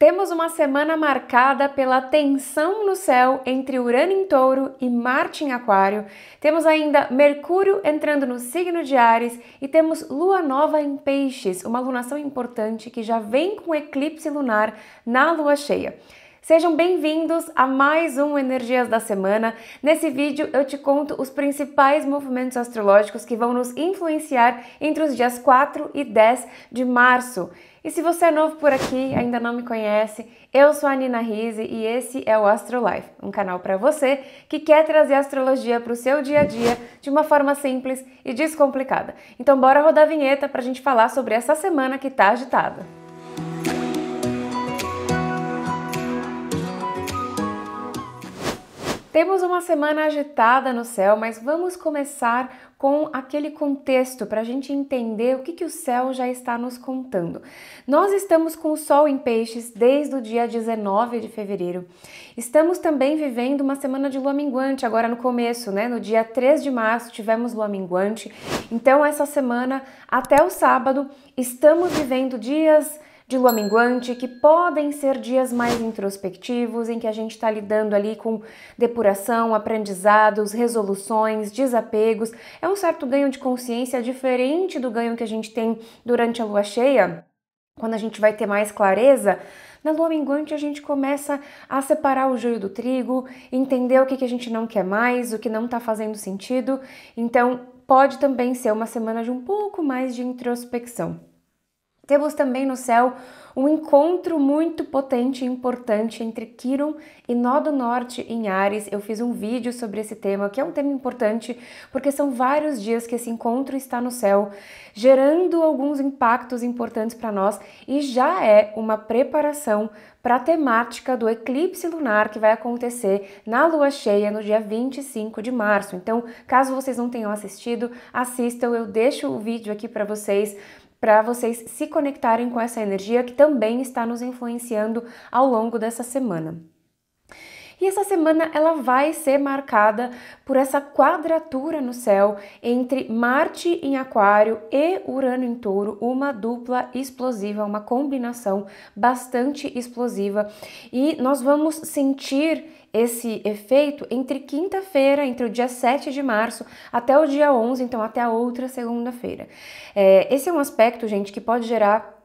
Temos uma semana marcada pela tensão no céu entre Urano em Touro e Marte em Aquário. Temos ainda Mercúrio entrando no signo de Ares e temos Lua nova em Peixes, uma lunação importante que já vem com eclipse lunar na lua cheia. Sejam bem-vindos a mais um Energias da Semana. Nesse vídeo eu te conto os principais movimentos astrológicos que vão nos influenciar entre os dias 4 e 10 de março. E se você é novo por aqui, ainda não me conhece, eu sou a Nina Rise e esse é o AstroLife, um canal para você que quer trazer astrologia para o seu dia a dia de uma forma simples e descomplicada. Então bora rodar a vinheta para a gente falar sobre essa semana que tá agitada. Música Temos uma semana agitada no céu, mas vamos começar com aquele contexto para a gente entender o que, que o céu já está nos contando. Nós estamos com o Sol em Peixes desde o dia 19 de fevereiro. Estamos também vivendo uma semana de lua minguante, agora no começo, né? No dia 3 de março tivemos lua minguante. Então, essa semana até o sábado, estamos vivendo dias de lua minguante, que podem ser dias mais introspectivos, em que a gente está lidando ali com depuração, aprendizados, resoluções, desapegos. É um certo ganho de consciência diferente do ganho que a gente tem durante a lua cheia, quando a gente vai ter mais clareza. Na lua minguante, a gente começa a separar o joio do trigo, entender o que, que a gente não quer mais, o que não está fazendo sentido. Então, pode também ser uma semana de um pouco mais de introspecção. Temos também no céu um encontro muito potente e importante entre Quirum e Nó do Norte em Ares. Eu fiz um vídeo sobre esse tema, que é um tema importante, porque são vários dias que esse encontro está no céu, gerando alguns impactos importantes para nós e já é uma preparação para a temática do eclipse lunar que vai acontecer na lua cheia no dia 25 de março. Então, caso vocês não tenham assistido, assistam, eu deixo o vídeo aqui para vocês para vocês se conectarem com essa energia que também está nos influenciando ao longo dessa semana. E essa semana ela vai ser marcada por essa quadratura no céu entre Marte em Aquário e Urano em Touro, uma dupla explosiva, uma combinação bastante explosiva. E nós vamos sentir esse efeito entre quinta-feira, entre o dia 7 de março até o dia 11, então até a outra segunda-feira. É, esse é um aspecto, gente, que pode gerar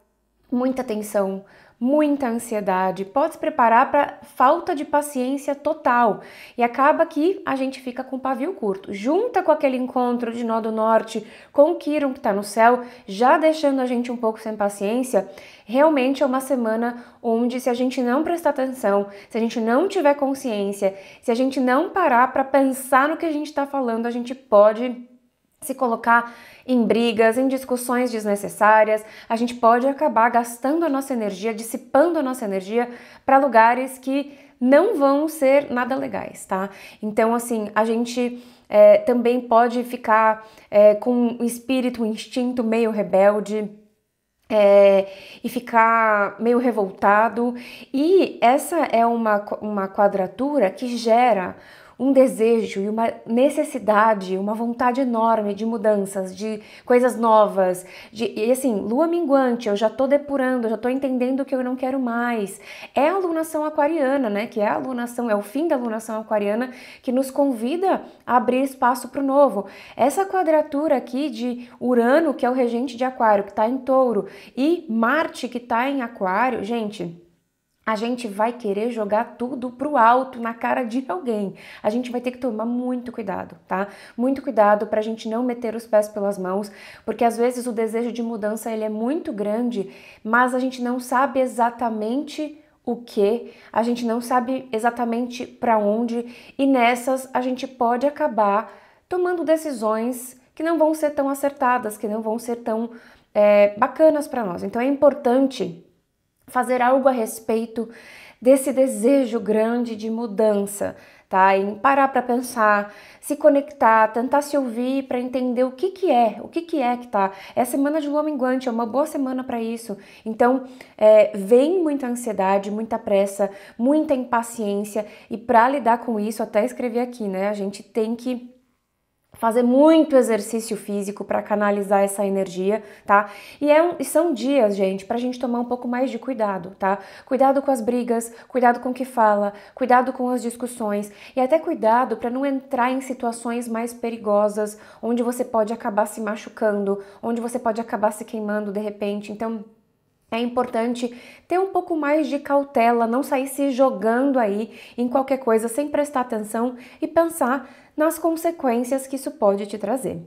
muita tensão, muita ansiedade, pode se preparar para falta de paciência total e acaba que a gente fica com pavio curto. Junta com aquele encontro de nó do norte com o Quirum que está no céu, já deixando a gente um pouco sem paciência, realmente é uma semana onde se a gente não prestar atenção, se a gente não tiver consciência, se a gente não parar para pensar no que a gente está falando, a gente pode se colocar em brigas, em discussões desnecessárias, a gente pode acabar gastando a nossa energia, dissipando a nossa energia para lugares que não vão ser nada legais, tá? Então, assim, a gente é, também pode ficar é, com um espírito, um instinto meio rebelde. É, e ficar meio revoltado, e essa é uma, uma quadratura que gera um desejo e uma necessidade, uma vontade enorme de mudanças, de coisas novas, de e assim, lua minguante, eu já tô depurando, já tô entendendo o que eu não quero mais. É a alunação aquariana, né? Que é a alunação, é o fim da alunação aquariana que nos convida a abrir espaço para o novo. Essa quadratura aqui de Urano, que é o regente de Aquário, que tá em Touro, e Marte, que tá em Aquário, gente, a gente vai querer jogar tudo pro alto na cara de alguém. A gente vai ter que tomar muito cuidado, tá? Muito cuidado para a gente não meter os pés pelas mãos, porque às vezes o desejo de mudança ele é muito grande, mas a gente não sabe exatamente o que, a gente não sabe exatamente para onde, e nessas a gente pode acabar tomando decisões que não vão ser tão acertadas, que não vão ser tão é, bacanas para nós. Então é importante fazer algo a respeito desse desejo grande de mudança, tá? Em parar para pensar, se conectar, tentar se ouvir para entender o que que é, o que que é que tá. É a semana de lua minguante, é uma boa semana para isso. Então, é, vem muita ansiedade, muita pressa, muita impaciência e para lidar com isso, até escrevi aqui, né? A gente tem que fazer muito exercício físico para canalizar essa energia, tá? E, é um, e são dias, gente, para a gente tomar um pouco mais de cuidado, tá? Cuidado com as brigas, cuidado com o que fala, cuidado com as discussões e até cuidado para não entrar em situações mais perigosas, onde você pode acabar se machucando, onde você pode acabar se queimando de repente. Então, é importante ter um pouco mais de cautela, não sair se jogando aí em qualquer coisa sem prestar atenção e pensar nas consequências que isso pode te trazer.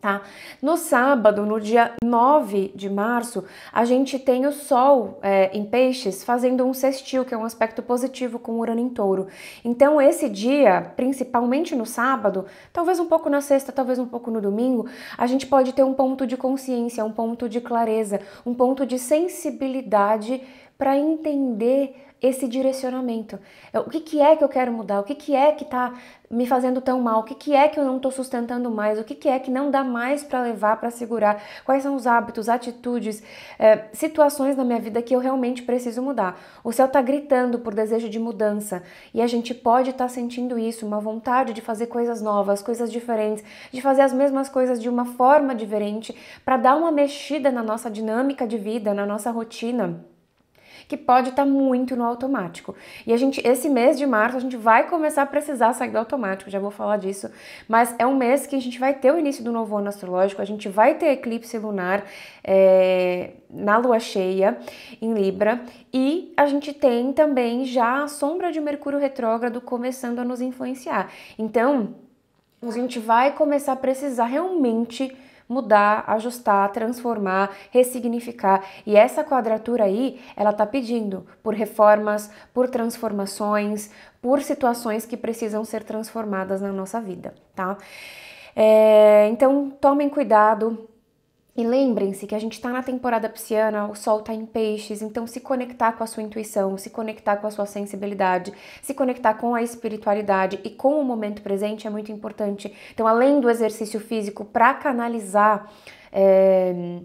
Tá? No sábado, no dia 9 de março, a gente tem o Sol é, em Peixes fazendo um sextil, que é um aspecto positivo com Urano em Touro. Então, esse dia, principalmente no sábado, talvez um pouco na sexta, talvez um pouco no domingo, a gente pode ter um ponto de consciência, um ponto de clareza, um ponto de sensibilidade para entender esse direcionamento. O que, que é que eu quero mudar? O que, que é que está me fazendo tão mal? O que, que é que eu não estou sustentando mais? O que, que é que não dá mais para levar, para segurar? Quais são os hábitos, atitudes, é, situações na minha vida que eu realmente preciso mudar? O céu está gritando por desejo de mudança e a gente pode estar tá sentindo isso, uma vontade de fazer coisas novas, coisas diferentes, de fazer as mesmas coisas de uma forma diferente, para dar uma mexida na nossa dinâmica de vida, na nossa rotina que pode estar tá muito no automático. E a gente, esse mês de março, a gente vai começar a precisar sair do automático, já vou falar disso, mas é um mês que a gente vai ter o início do novo ano astrológico, a gente vai ter eclipse lunar é, na lua cheia em Libra e a gente tem também já a sombra de Mercúrio retrógrado começando a nos influenciar. Então, a gente vai começar a precisar realmente mudar, ajustar, transformar, ressignificar. E essa quadratura aí, ela está pedindo por reformas, por transformações, por situações que precisam ser transformadas na nossa vida, tá? É, então tomem cuidado e lembrem-se que a gente está na temporada pisciana, o sol está em peixes, então se conectar com a sua intuição, se conectar com a sua sensibilidade, se conectar com a espiritualidade e com o momento presente é muito importante. Então, além do exercício físico, para canalizar. É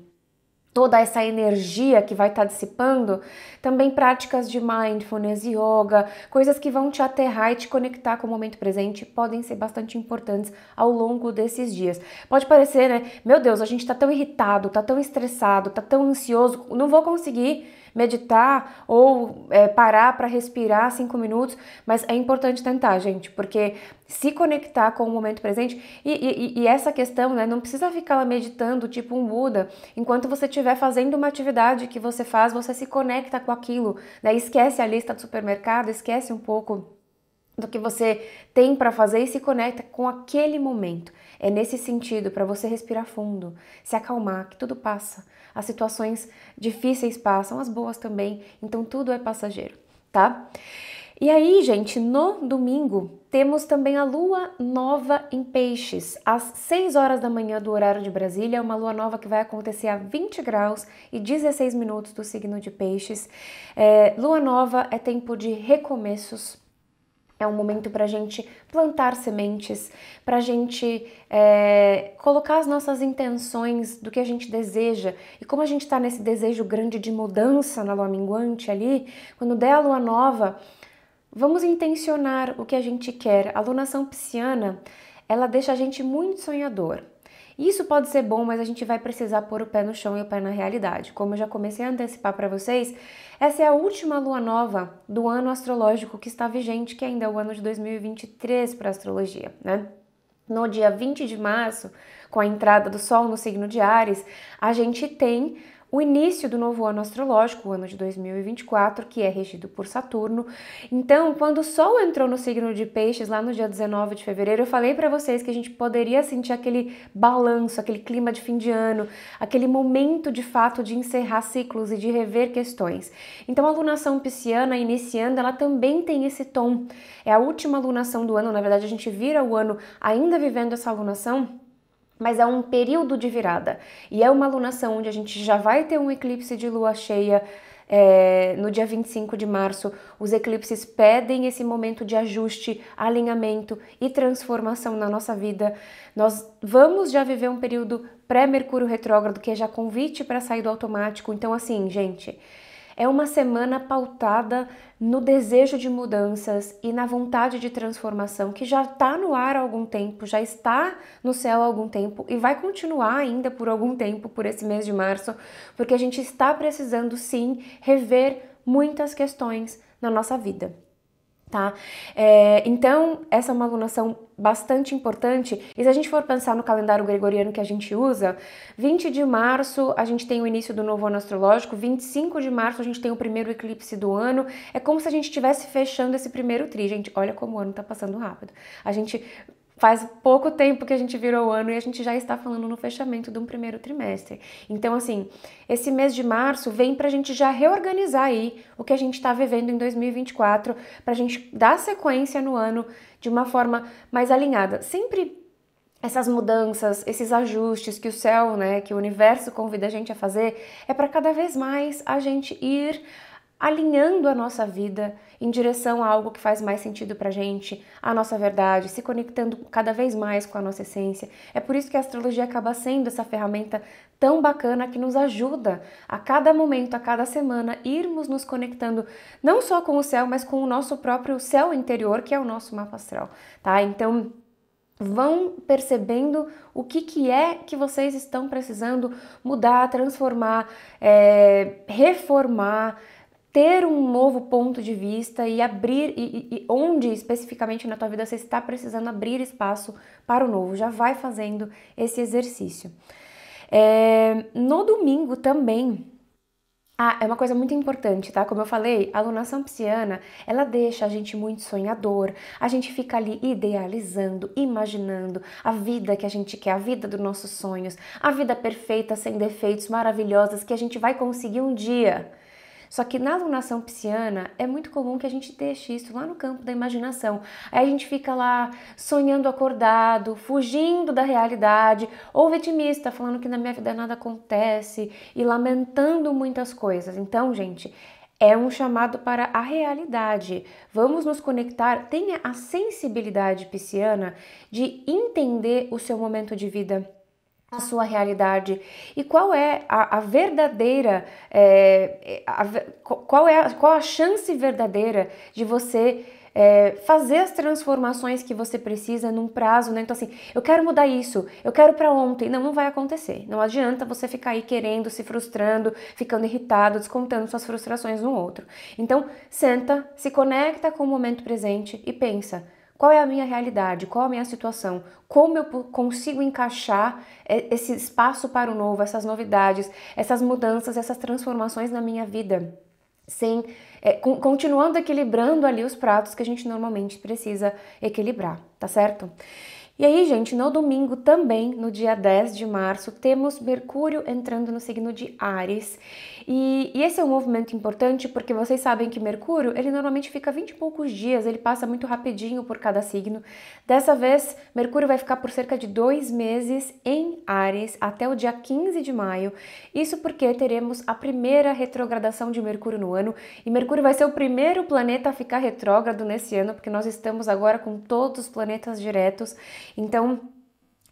toda essa energia que vai estar tá dissipando, também práticas de mindfulness, yoga, coisas que vão te aterrar e te conectar com o momento presente podem ser bastante importantes ao longo desses dias. Pode parecer, né? Meu Deus, a gente tá tão irritado, tá tão estressado, tá tão ansioso, não vou conseguir meditar ou é, parar para respirar cinco minutos, mas é importante tentar, gente, porque se conectar com o momento presente e, e, e essa questão, né, não precisa ficar lá meditando tipo um Buda, enquanto você estiver fazendo uma atividade que você faz, você se conecta com aquilo, né, esquece a lista do supermercado, esquece um pouco do que você tem para fazer e se conecta com aquele momento. É nesse sentido para você respirar fundo, se acalmar, que tudo passa. As situações difíceis passam, as boas também, então tudo é passageiro, tá? E aí, gente, no domingo temos também a lua nova em Peixes, às 6 horas da manhã do horário de Brasília, uma lua nova que vai acontecer a 20 graus e 16 minutos do signo de Peixes. É, lua nova é tempo de recomeços, é um momento para a gente plantar sementes, para a gente é, colocar as nossas intenções do que a gente deseja. E como a gente está nesse desejo grande de mudança na lua minguante ali, quando der a lua nova, vamos intencionar o que a gente quer. A lunação pisciana, ela deixa a gente muito sonhador. Isso pode ser bom, mas a gente vai precisar pôr o pé no chão e o pé na realidade. Como eu já comecei a antecipar para vocês, essa é a última lua nova do ano astrológico que está vigente, que ainda é o ano de 2023 para astrologia, né? No dia 20 de março, com a entrada do Sol no signo de Ares, a gente tem o início do novo ano astrológico, o ano de 2024, que é regido por Saturno. Então, quando o Sol entrou no signo de Peixes lá no dia 19 de fevereiro, eu falei para vocês que a gente poderia sentir aquele balanço, aquele clima de fim de ano, aquele momento de fato de encerrar ciclos e de rever questões. Então, a alunação pisciana iniciando, ela também tem esse tom. É a última alunação do ano, na verdade, a gente vira o ano ainda vivendo essa alunação mas é um período de virada. E é uma alunação onde a gente já vai ter um eclipse de lua cheia é, no dia 25 de março. Os eclipses pedem esse momento de ajuste, alinhamento e transformação na nossa vida. Nós vamos já viver um período pré-Mercúrio retrógrado, que é já convite para sair do automático. Então, assim, gente. É uma semana pautada no desejo de mudanças e na vontade de transformação que já está no ar há algum tempo, já está no céu há algum tempo e vai continuar ainda por algum tempo, por esse mês de março, porque a gente está precisando sim rever muitas questões na nossa vida tá? É, então, essa é uma alunação bastante importante. E se a gente for pensar no calendário gregoriano que a gente usa, 20 de março a gente tem o início do novo ano astrológico, 25 de março a gente tem o primeiro eclipse do ano. É como se a gente estivesse fechando esse primeiro tri. Gente, olha como o ano tá passando rápido. A gente faz pouco tempo que a gente virou o ano e a gente já está falando no fechamento de um primeiro trimestre. Então, assim, esse mês de março vem para a gente já reorganizar aí o que a gente está vivendo em 2024, para a gente dar sequência no ano de uma forma mais alinhada. Sempre essas mudanças, esses ajustes que o céu, né, que o universo convida a gente a fazer, é para cada vez mais a gente ir alinhando a nossa vida em direção a algo que faz mais sentido para gente, a nossa verdade, se conectando cada vez mais com a nossa essência. É por isso que a astrologia acaba sendo essa ferramenta tão bacana que nos ajuda a cada momento, a cada semana, irmos nos conectando não só com o céu, mas com o nosso próprio céu interior, que é o nosso mapa astral, tá? Então, vão percebendo o que, que é que vocês estão precisando mudar, transformar, é, reformar, ter um novo ponto de vista e abrir e, e, onde especificamente na tua vida você está precisando abrir espaço para o novo. Já vai fazendo esse exercício. É, no domingo também. Ah, é uma coisa muito importante, tá? Como eu falei, a alunação psiana, ela deixa a gente muito sonhador, a gente fica ali idealizando, imaginando a vida que a gente quer, a vida dos nossos sonhos, a vida perfeita, sem defeitos, maravilhosas, que a gente vai conseguir um dia. Só que na alunação pisciana é muito comum que a gente deixe isso lá no campo da imaginação. Aí a gente fica lá sonhando acordado, fugindo da realidade, ou vitimista, falando que na minha vida nada acontece e lamentando muitas coisas. Então, gente, é um chamado para a realidade. Vamos nos conectar, tenha a sensibilidade pisciana de entender o seu momento de vida a sua realidade e qual é a, a verdadeira é, a, qual é a, qual a chance verdadeira de você é, fazer as transformações que você precisa num prazo, né? Então, assim, eu quero mudar isso, eu quero para ontem. Não, não vai acontecer. Não adianta você ficar aí querendo, se frustrando, ficando irritado, descontando suas frustrações no outro. Então, senta, se conecta com o momento presente e pensa: qual é a minha realidade? Qual a minha situação? Como eu consigo encaixar eh, esse espaço para o novo, essas novidades, essas mudanças, essas transformações na minha vida? Sem, é, continuando equilibrando ali os pratos que a gente normalmente precisa equilibrar, tá certo? E aí, gente, no domingo também, no dia 10 de março, temos Mercúrio entrando no signo de Ares. E, e, esse é um movimento importante porque vocês sabem que Mercúrio, ele normalmente fica 20 e poucos dias, ele passa muito rapidinho por cada signo. Dessa vez, Mercúrio vai ficar por cerca de dois meses em Ares até o dia 15 de maio. Isso porque teremos a primeira retrogradação de Mercúrio no ano e Mercúrio vai ser o primeiro planeta a ficar retrógrado nesse ano, porque nós estamos agora com todos os planetas diretos. Então,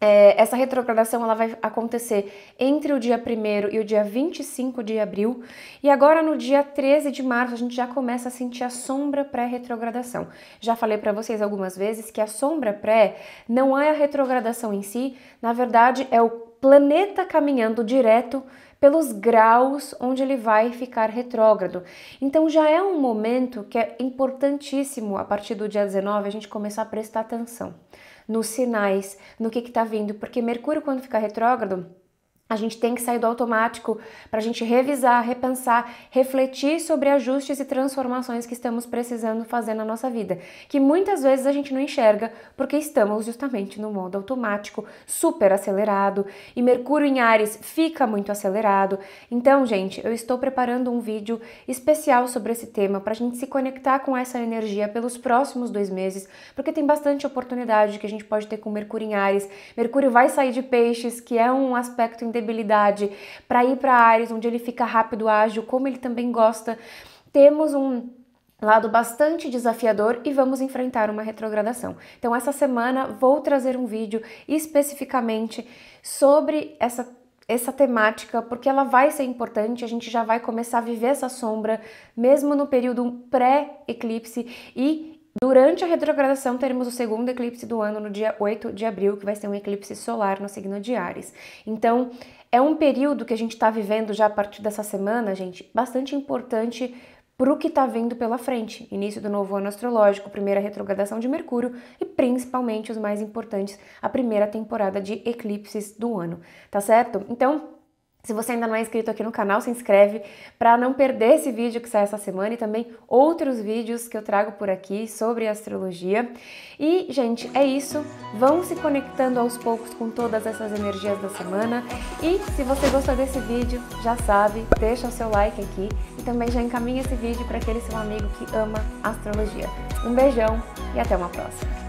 é, essa retrogradação ela vai acontecer entre o dia 1 e o dia 25 de abril, e agora no dia 13 de março a gente já começa a sentir a sombra pré-retrogradação. Já falei para vocês algumas vezes que a sombra pré não é a retrogradação em si, na verdade é o planeta caminhando direto pelos graus onde ele vai ficar retrógrado. Então já é um momento que é importantíssimo a partir do dia 19 a gente começar a prestar atenção nos sinais, no que está vindo, porque Mercúrio, quando fica retrógrado, a gente tem que sair do automático para a gente revisar, repensar, refletir sobre ajustes e transformações que estamos precisando fazer na nossa vida, que muitas vezes a gente não enxerga porque estamos justamente no modo automático, super acelerado, e Mercúrio em Ares fica muito acelerado. Então, gente, eu estou preparando um vídeo especial sobre esse tema para a gente se conectar com essa energia pelos próximos dois meses, porque tem bastante oportunidade que a gente pode ter com Mercúrio em Ares. Mercúrio vai sair de Peixes, que é um aspecto em disponibilidade para ir para áreas onde ele fica rápido, ágil, como ele também gosta. Temos um lado bastante desafiador e vamos enfrentar uma retrogradação. Então, essa semana vou trazer um vídeo especificamente sobre essa essa temática, porque ela vai ser importante, a gente já vai começar a viver essa sombra mesmo no período pré-eclipse e Durante a retrogradação, teremos o segundo eclipse do ano, no dia 8 de abril, que vai ser um eclipse solar no signo de Ares. Então, é um período que a gente está vivendo já a partir dessa semana, gente, bastante importante para o que está vindo pela frente, início do novo ano astrológico, primeira retrogradação de Mercúrio e principalmente os mais importantes, a primeira temporada de eclipses do ano, tá certo? Então, se você ainda não é inscrito aqui no canal, se inscreve para não perder esse vídeo que sai essa semana e também outros vídeos que eu trago por aqui sobre astrologia. E, gente, é isso. Vão se conectando aos poucos com todas essas energias da semana. E se você gostou desse vídeo, já sabe, deixa o seu like aqui e também já encaminha esse vídeo para aquele seu amigo que ama astrologia. Um beijão e até uma próxima.